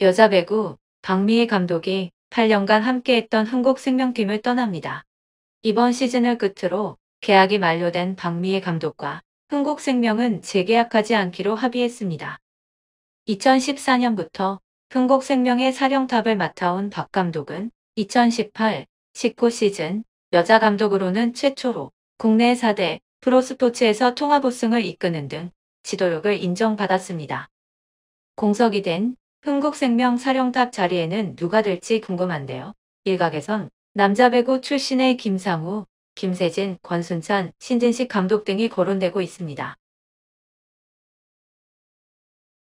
여자 배구 박미희 감독이 8년간 함께했던 흥국생명팀을 떠납니다. 이번 시즌을 끝으로 계약이 만료된 박미희 감독과 흥국생명은 재계약하지 않기로 합의했습니다. 2014년부터 흥국생명의 사령탑을 맡아온 박 감독은 2018, 19 시즌 여자 감독으로는 최초로 국내 4대 프로스포츠에서 통합 우승을 이끄는 등 지도력을 인정받았습니다. 공석이 된 흥국생명 사령탑 자리에는 누가 될지 궁금한데요. 일각에선 남자 배구 출신의 김상우, 김세진, 권순찬, 신진식 감독 등이 거론되고 있습니다.